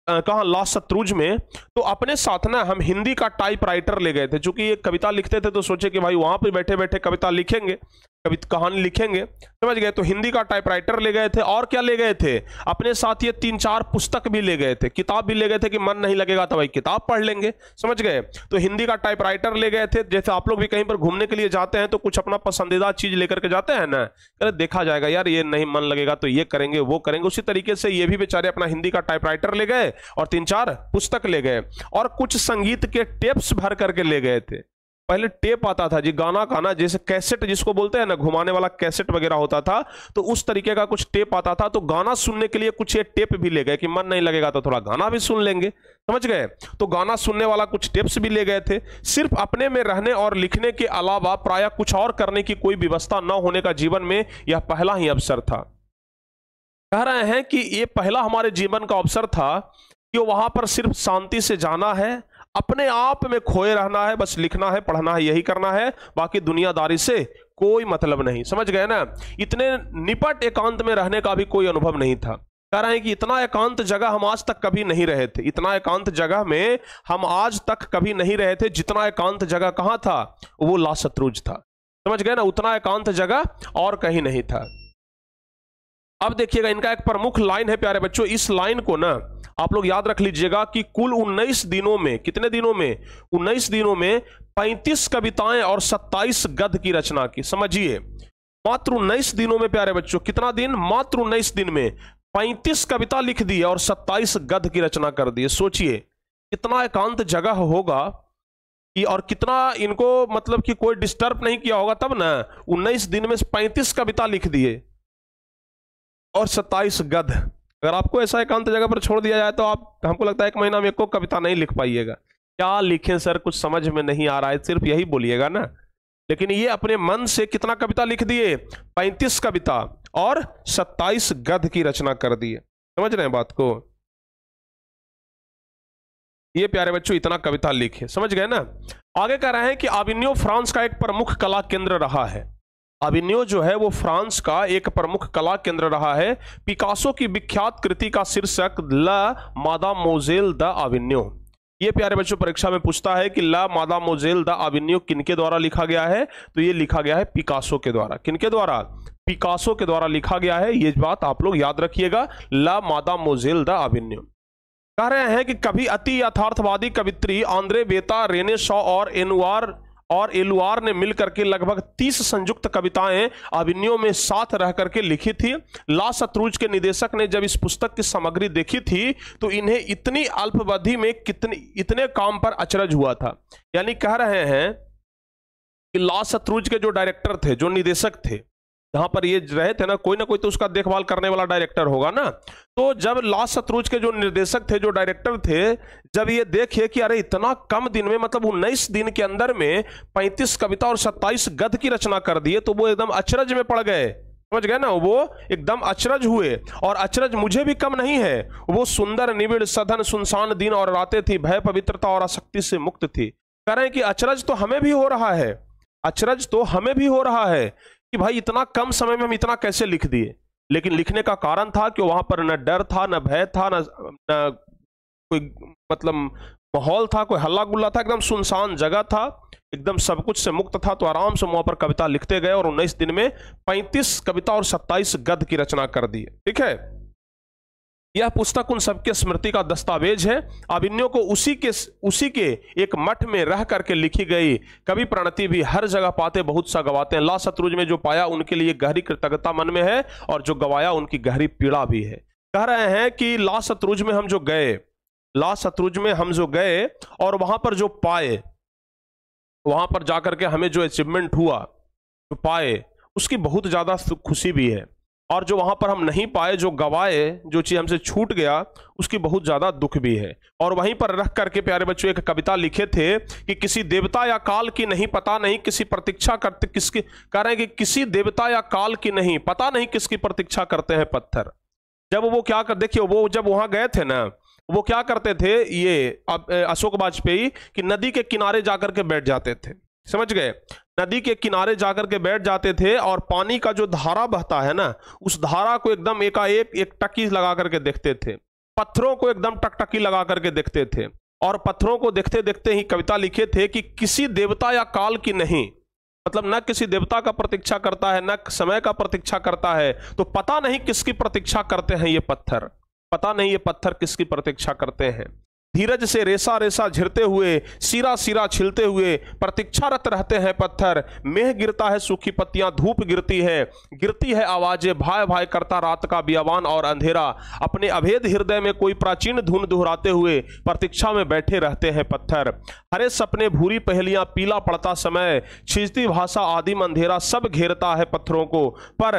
कहा लास्ट शत्रुज में तो अपने साथ ना हम हिंदी का टाइपराइटर ले गए थे चूंकि ये कविता लिखते थे तो सोचे कि भाई वहां पर बैठे बैठे कविता लिखेंगे कभी तो कहानी लिखेंगे समझ गए तो हिंदी का टाइपराइटर ले गए थे और क्या ले गए थे अपने साथ ये तीन चार पुस्तक भी ले गए थे किताब भी ले गए थे कि मन नहीं लगेगा तो भाई किताब पढ़ लेंगे समझ गए तो हिंदी का टाइपराइटर ले गए थे जैसे आप लोग भी कहीं पर घूमने के लिए जाते हैं तो कुछ अपना पसंदीदा चीज लेकर के जाते हैं ना अरे देखा जाएगा यार ये नहीं मन लगेगा तो ये करेंगे वो करेंगे उसी तरीके से ये भी बेचारे अपना हिंदी का टाइप ले गए और तीन चार पुस्तक ले गए और कुछ संगीत के टेप्स भर करके ले गए थे पहले टेप आता था जी गाना गाना जैसे कैसेट जिसको बोलते हैं ना घुमाने वाला कैसेट वगैरह होता था तो उस तरीके का कुछ टेप आता था तो गाना सुनने के लिए कुछ ये टेप भी ले गए कि मन नहीं लगेगा तो थोड़ा गाना भी सुन लेंगे समझ गए तो गाना सुनने वाला कुछ टेप्स भी ले गए थे सिर्फ अपने में रहने और लिखने के अलावा प्राय कुछ और करने की कोई व्यवस्था न होने का जीवन में यह पहला ही अवसर था कह रहे हैं कि ये पहला हमारे जीवन का अवसर था कि वहां पर सिर्फ शांति से जाना है अपने आप में खोए रहना है बस लिखना है पढ़ना है यही करना है बाकी दुनियादारी से कोई मतलब नहीं समझ गए ना इतने निपट एकांत में रहने का भी कोई अनुभव नहीं था कह रहे हैं कि इतना एकांत जगह हम आज तक कभी नहीं रहे थे इतना एकांत जगह में हम आज तक कभी नहीं रहे थे जितना एकांत जगह कहाँ था वो लाशत्रुज था समझ गए ना उतना एकांत जगह और कहीं नहीं था अब देखिएगा इनका एक प्रमुख लाइन है प्यारे बच्चों इस लाइन को ना आप लोग याद रख लीजिएगा कि कुल 19 दिनों में कितने दिनों में 19 दिनों में 35 कविताएं और 27 गद्य की रचना की समझिए मात्र उन्नीस दिनों में प्यारे बच्चों कितना दिन मात्र उन्नीस दिन में 35 कविता लिख दी और 27 गद्य की रचना कर दी सोचिए कितना एकांत जगह होगा कि और कितना इनको मतलब कि कोई डिस्टर्ब नहीं किया होगा तब ना उन्नीस दिन में 35 कविता लिख दिए और सत्ताईस गध अगर आपको ऐसा एकांत जगह पर छोड़ दिया जाए तो आप हमको लगता है एक महीना में एक को कविता नहीं लिख पाइएगा क्या लिखें सर कुछ समझ में नहीं आ रहा है सिर्फ यही बोलिएगा ना लेकिन ये अपने मन से कितना कविता लिख दिए पैंतीस कविता और सत्ताईस गध की रचना कर दिए समझ रहे हैं बात को ये प्यारे बच्चों इतना कविता लिखे समझ गए ना आगे कह रहे हैं कि आविन्यो फ्रांस का एक प्रमुख कला केंद्र रहा है अभिन्यो जो है वो फ्रांस का एक प्रमुख कला केंद्र रहा है पिकासो की विख्यात कृति का शीर्षक ल मादा मोजेल द अविन्यो ये प्यारे बच्चों परीक्षा में पूछता है कि ला मादा मोजेल द अविन्यो किनके द्वारा लिखा गया है तो ये लिखा गया है पिकासो के द्वारा किनके द्वारा पिकासो के द्वारा लिखा गया है ये बात आप लोग याद रखिएगा ला मादा मोजेल द अविन्यो कह रहे हैं कि कभी अति यथार्थवादी कवित्री आंद्रे बेता रेने शॉ और एनुआर और एलुआर ने मिलकर के लगभग तीस संयुक्त कविताएं अभिनयों में साथ रह करके लिखी थी ला शत्रुज के निदेशक ने जब इस पुस्तक की सामग्री देखी थी तो इन्हें इतनी अल्पवधि में कितने इतने काम पर अचरज हुआ था यानी कह रहे हैं कि ला शत्रुज के जो डायरेक्टर थे जो निदेशक थे जहां पर ये रहे थे ना कोई ना कोई तो उसका देखभाल करने वाला डायरेक्टर होगा ना तो जब लाल शत्रुज के जो निर्देशक थे जो डायरेक्टर थे जब ये देखे कि अरे इतना कम दिन में मतलब उन्नीस दिन के अंदर में पैंतीस कविता और सत्ताईस गद की रचना कर दिए तो वो एकदम अचरज में पड़ गए समझ गए ना वो एकदम अचरज हुए और अचरज मुझे भी कम नहीं है वो सुंदर निविड़ सधन सुनसान दिन और रातें थी भय पवित्रता और आशक्ति से मुक्त थी कह रहे हैं कि अचरज तो हमें भी हो रहा है अचरज तो हमें भी हो रहा है कि भाई इतना कम समय में हम इतना कैसे लिख दिए लेकिन लिखने का कारण था कि वहां पर न डर था न भय था न, न कोई मतलब माहौल था कोई हल्ला गुल्ला था एकदम सुनसान जगह था एकदम सब कुछ से मुक्त था तो आराम से वहां पर कविता लिखते गए और उन्नीस दिन में पैंतीस कविता और सत्ताईस गद्य की रचना कर दी ठीक है यह पुस्तक उन सबके स्मृति का दस्तावेज है अभिनयों को उसी के उसी के एक मठ में रह करके लिखी गई कवि प्रणति भी हर जगह पाते बहुत सा गवाते हैं ला शत्रुज में जो पाया उनके लिए गहरी कृतज्ञता मन में है और जो गवाया उनकी गहरी पीड़ा भी है कह रहे हैं कि ला शत्रुज में हम जो गए ला शत्रुज में हम जो गए और वहां पर जो पाए वहां पर जाकर के हमें जो अचीवमेंट हुआ जो पाए उसकी बहुत ज्यादा खुशी भी है और जो वहाँ पर हम नहीं पाए जो गवाए जो चीज़ हमसे छूट गया उसकी बहुत ज़्यादा दुख भी है और वहीं पर रख करके प्यारे बच्चों एक कविता लिखे थे कि किसी देवता या काल की नहीं पता नहीं किसी प्रतीक्षा करते किसकी कह रहे हैं कि किसी देवता या काल की नहीं पता नहीं किसकी प्रतीक्षा करते हैं पत्थर जब वो क्या कर देखिए वो जब वहाँ गए थे ना वो क्या करते थे ये अशोक वाजपेयी कि नदी के किनारे जाकर के बैठ जाते थे समझ गए नदी के किनारे जाकर के बैठ जाते थे और पानी का जो धारा बहता है ना उस धारा को एकदम एकाएक एक, एक टकी लगा करके देखते थे पत्थरों को एकदम टकटकी लगा करके देखते थे और पत्थरों को देखते देखते ही कविता लिखे थे कि किसी देवता या काल की नहीं मतलब न किसी देवता का प्रतीक्षा करता है न समय का प्रतीक्षा करता है तो पता नहीं किसकी प्रतीक्षा करते हैं ये पत्थर पता नहीं ये पत्थर किसकी प्रतीक्षा करते हैं धीरज से रेसा रेसा झिरते हुए सिरा सिरा छिलते हुए प्रतीक्षारत रहते हैं पत्थर मेह गिरता है सूखी पत्तियां धूप गिरती है गिरती है आवाजें भाई भाई करता रात का बियावान और अंधेरा अपने अभेद हृदय में कोई प्राचीन धुन दोहराते हुए प्रतीक्षा में बैठे रहते हैं पत्थर हरे सपने भूरी पहलियां पीला पड़ता समय छिजती भाषा आदिम अंधेरा सब घेरता है पत्थरों को पर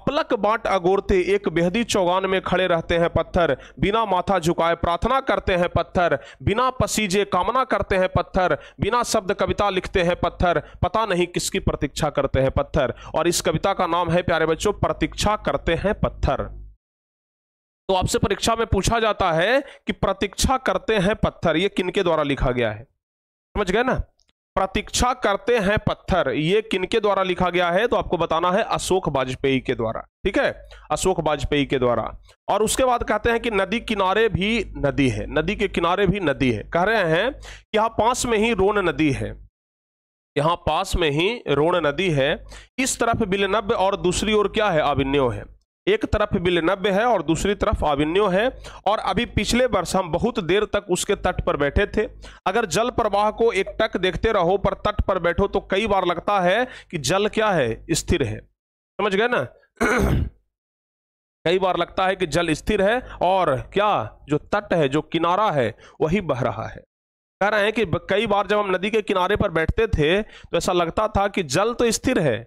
अपलक बांट अगोरते एक बेहदी चौगान में खड़े रहते हैं पत्थर बिना माथा झुकाए प्रार्थना करते हैं पत्थर पत्थर बिना पसीजे कामना करते हैं पत्थर बिना शब्द कविता लिखते हैं पत्थर पता नहीं किसकी प्रतीक्षा करते हैं पत्थर और इस कविता का नाम है प्यारे बच्चों प्रतीक्षा करते हैं पत्थर तो आपसे परीक्षा में पूछा जाता है कि प्रतीक्षा करते हैं पत्थर ये किनके द्वारा लिखा गया है समझ गए ना प्रतीक्षा करते हैं पत्थर ये किनके द्वारा लिखा गया है तो आपको बताना है अशोक वाजपेयी के द्वारा ठीक है अशोक वाजपेयी के द्वारा और उसके बाद कहते हैं कि नदी किनारे भी नदी है नदी के किनारे भी नदी है कह रहे हैं कि यहाँ पास में ही रोन नदी है यहाँ पास में ही रोण नदी है इस तरफ बिलनब और दूसरी ओर क्या है अभिन्यो है एक तरफ विलनव्य है और दूसरी तरफ अविन्यो है और अभी पिछले वर्ष हम बहुत देर तक उसके तट पर बैठे थे अगर जल प्रवाह को एक टक देखते रहो पर तट पर बैठो तो कई बार लगता है कि जल क्या है स्थिर है समझ गए ना कई बार लगता है कि जल स्थिर है और क्या जो तट है जो किनारा है वही बह रहा है कह रहे हैं कि कई बार जब हम नदी के किनारे पर बैठते थे तो ऐसा लगता था कि जल तो स्थिर है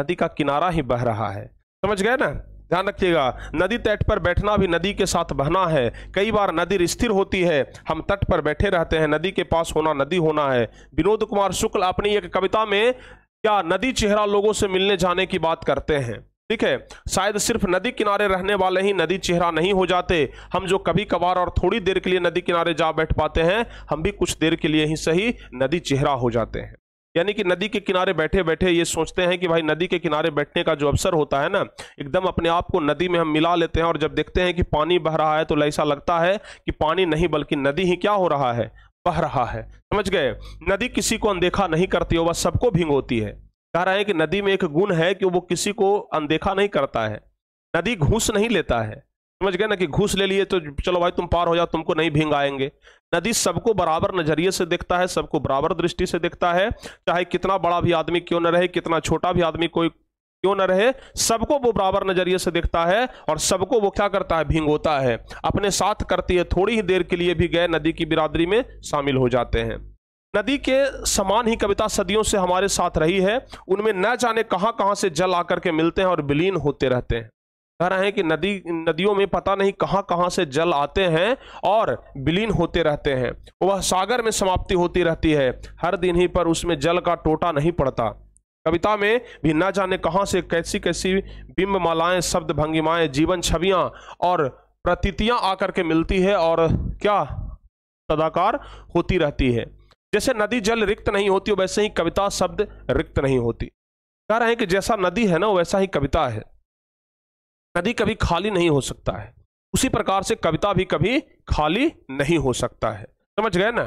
नदी का किनारा ही बह रहा है समझ गए ना ध्यान रखिएगा नदी तट पर बैठना भी नदी के साथ बहना है कई बार नदी स्थिर होती है हम तट पर बैठे रहते हैं नदी के पास होना नदी होना है विनोद कुमार शुक्ल अपनी एक कविता में क्या नदी चेहरा लोगों से मिलने जाने की बात करते हैं ठीक है शायद सिर्फ नदी किनारे रहने वाले ही नदी चेहरा नहीं हो जाते हम जो कभी कभार और थोड़ी देर के लिए नदी किनारे जा बैठ पाते हैं हम भी कुछ देर के लिए ही सही नदी चेहरा हो जाते हैं यानी कि नदी के किनारे बैठे बैठे ये सोचते हैं कि भाई नदी के किनारे बैठने का जो अवसर होता है ना एकदम अपने आप को नदी में हम मिला लेते हैं और जब देखते हैं कि पानी बह रहा है तो ऐसा लगता है कि पानी नहीं बल्कि नदी ही क्या हो रहा है बह रहा है समझ गए नदी किसी को अनदेखा नहीं करती हो वह सबको भिंगोती है कह रहे हैं कि नदी में एक गुण है कि वो किसी को अनदेखा नहीं करता है नदी घूस नहीं लेता है समझ गए ना कि घूस ले लिए तो चलो भाई तुम पार हो जाओ तुमको नहीं भींग आएंगे नदी सबको बराबर नजरिए से देखता है सबको बराबर दृष्टि से देखता है चाहे कितना बड़ा भी आदमी क्यों ना रहे कितना छोटा भी आदमी कोई क्यों ना रहे सबको वो बराबर नजरिए से देखता है और सबको वो क्या करता है भींगोता है अपने साथ करती है थोड़ी ही देर के लिए भी गए नदी की बिरादरी में शामिल हो जाते हैं नदी के समान ही कविता सदियों से हमारे साथ रही है उनमें न जाने कहां कहां से जल आकर के मिलते हैं और विलीन होते रहते हैं कह रहे हैं कि नदी नदियों में पता नहीं कहाँ कहाँ से जल आते हैं और विलीन होते रहते हैं वह सागर में समाप्ति होती रहती है हर दिन ही पर उसमें जल का टोटा नहीं पड़ता कविता में भी न जाने कहाँ से कैसी कैसी बिंब मालाएं शब्द भंगिमाएं जीवन छवियां और प्रतीतियां आकर के मिलती है और क्या सदाकार होती रहती है जैसे नदी जल रिक्त नहीं होती वैसे ही कविता शब्द रिक्त नहीं होती कह रहे हैं कि जैसा नदी है ना वैसा ही कविता है कभी कभी खाली नहीं हो सकता है उसी प्रकार से कविता भी कभी खाली नहीं हो सकता है समझ गए ना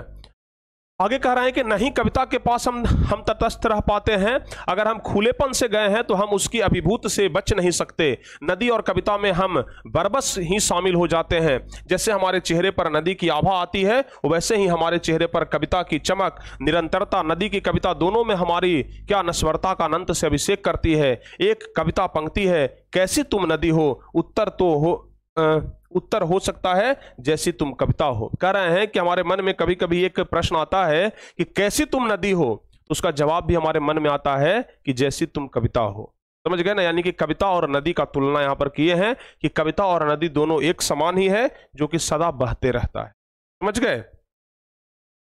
आगे कह रहे हैं कि नहीं कविता के पास हम हम तटस्थ रह पाते हैं अगर हम खुलेपन से गए हैं तो हम उसकी अभिभूत से बच नहीं सकते नदी और कविता में हम बरबस ही शामिल हो जाते हैं जैसे हमारे चेहरे पर नदी की आभा आती है वैसे ही हमारे चेहरे पर कविता की चमक निरंतरता नदी की कविता दोनों में हमारी क्या नस्वरता का अनंत से अभिषेक करती है एक कविता पंक्ति है कैसी तुम नदी हो उत्तर तो हो उत्तर हो सकता है जैसी तुम कविता हो कह रहे हैं कि हमारे मन में कभी कभी एक प्रश्न आता है कि कैसी तुम नदी हो तो उसका जवाब भी हमारे मन में आता है कि जैसी तुम कविता हो समझ गए ना यानी कि कविता और नदी का तुलना यहां पर किए हैं कि कविता और नदी दोनों एक समान ही है जो कि सदा बहते रहता है समझ गए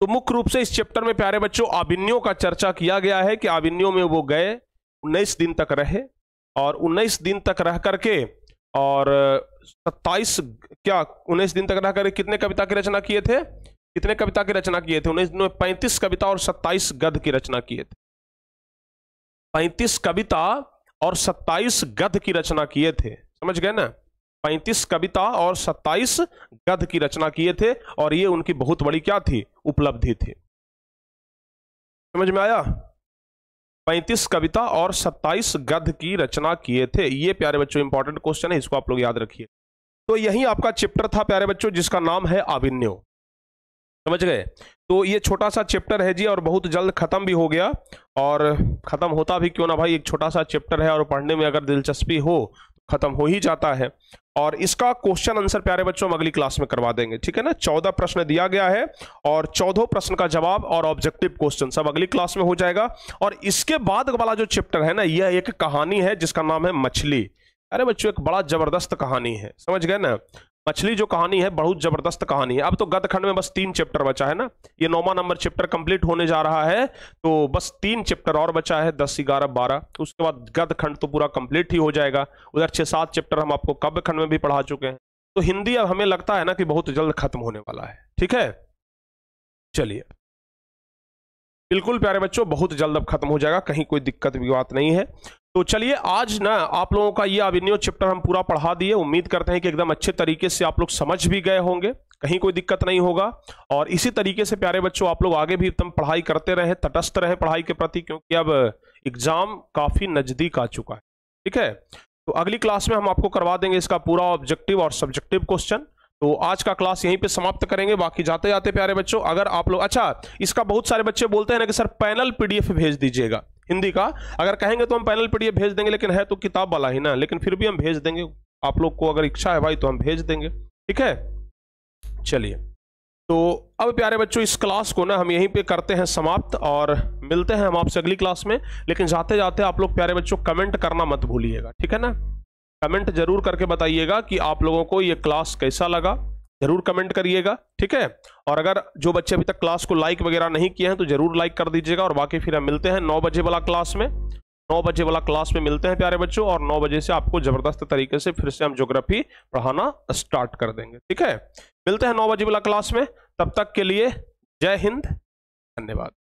तो मुख्य रूप से इस चैप्टर में प्यारे बच्चों आबिन्यो का चर्चा किया गया है कि आबिन्यो में वो गए उन्नीस दिन तक रहे और उन्नीस दिन तक रह करके और सत्ताईस क्या उन्नीस दिन तक रहकर कितने कविता की रचना किए थे कितने कविता की रचना किए थे उन्नीस दिनों में पैंतीस कविता और सत्ताईस गद्य की रचना किए थे पैंतीस कविता और सत्ताईस गद्य की रचना किए थे समझ गए ना पैंतीस कविता और सत्ताईस गद्य की रचना किए थे और ये उनकी बहुत बड़ी क्या थी उपलब्धि थी समझ में आया पैंतीस कविता और सत्ताईस गद्य की रचना किए थे ये प्यारे बच्चों इंपॉर्टेंट क्वेश्चन है इसको आप लोग याद रखिए तो यही आपका चैप्टर था प्यारे बच्चों जिसका नाम है अभिन्यो समझ गए तो ये छोटा सा चैप्टर है जी और बहुत जल्द खत्म भी हो गया और ख़त्म होता भी क्यों ना भाई एक छोटा सा चैप्टर है और पढ़ने में अगर दिलचस्पी हो तो खत्म हो ही जाता है और इसका क्वेश्चन आंसर प्यारे बच्चों हम अगली क्लास में करवा देंगे ठीक है ना चौदह प्रश्न दिया गया है और चौदह प्रश्न का जवाब और ऑब्जेक्टिव क्वेश्चन सब अगली क्लास में हो जाएगा और इसके बाद वाला जो चैप्टर है ना यह एक कहानी है जिसका नाम है मछली अरे बच्चों एक बड़ा जबरदस्त कहानी है समझ गए ना मछली जो कहानी है बहुत जबरदस्त कहानी है अब तो खंड में बस तीन चैप्टर बचा है ना ये नौवा नंबर चैप्टर कंप्लीट होने जा रहा है तो बस तीन चैप्टर और बचा है दस ग्यारह बारह उसके बाद खंड तो पूरा कंप्लीट ही हो जाएगा उधर छह सात चैप्टर हम आपको कव्य खंड में भी पढ़ा चुके हैं तो हिंदी अब हमें लगता है ना कि बहुत जल्द खत्म होने वाला है ठीक है चलिए बिल्कुल प्यारे बच्चों बहुत जल्द अब खत्म हो जाएगा कहीं कोई दिक्कत बात नहीं है तो चलिए आज ना आप लोगों का ये अभिनियो चैप्टर हम पूरा पढ़ा दिए उम्मीद करते हैं कि एकदम अच्छे तरीके से आप लोग समझ भी गए होंगे कहीं कोई दिक्कत नहीं होगा और इसी तरीके से प्यारे बच्चों आप लोग आगे भी एकदम पढ़ाई करते रहें तटस्थ रहें पढ़ाई के प्रति क्योंकि अब एग्जाम काफ़ी नज़दीक आ चुका है ठीक है तो अगली क्लास में हम आपको करवा देंगे इसका पूरा ऑब्जेक्टिव और सब्जेक्टिव क्वेश्चन तो आज का क्लास यहीं पे समाप्त करेंगे बाकी जाते जाते प्यारे बच्चों अगर आप लोग अच्छा इसका बहुत सारे बच्चे बोलते हैं ना कि सर पैनल पीडीएफ भेज दीजिएगा हिंदी का अगर कहेंगे तो हम पैनल पर भेज देंगे लेकिन है तो किताब वाला ही ना लेकिन फिर भी हम भेज देंगे आप लोग को अगर इच्छा है भाई तो हम भेज देंगे ठीक है चलिए तो अब प्यारे बच्चों इस क्लास को ना हम यहीं पे करते हैं समाप्त और मिलते हैं हम आपसे अगली क्लास में लेकिन जाते जाते आप लोग प्यारे बच्चों कमेंट करना मत भूलिएगा ठीक है ना कमेंट जरूर करके बताइएगा कि आप लोगों को ये क्लास कैसा लगा जरूर कमेंट करिएगा ठीक है और अगर जो बच्चे अभी तक क्लास को लाइक वगैरह नहीं किए हैं तो जरूर लाइक कर दीजिएगा और बाकी फिर हम मिलते हैं नौ बजे वाला क्लास में नौ बजे वाला क्लास में मिलते हैं प्यारे बच्चों और नौ बजे से आपको जबरदस्त तरीके से फिर से हम ज्योग्राफी पढ़ाना स्टार्ट कर देंगे ठीक है मिलते हैं नौ बजे वाला क्लास में तब तक के लिए जय हिंद धन्यवाद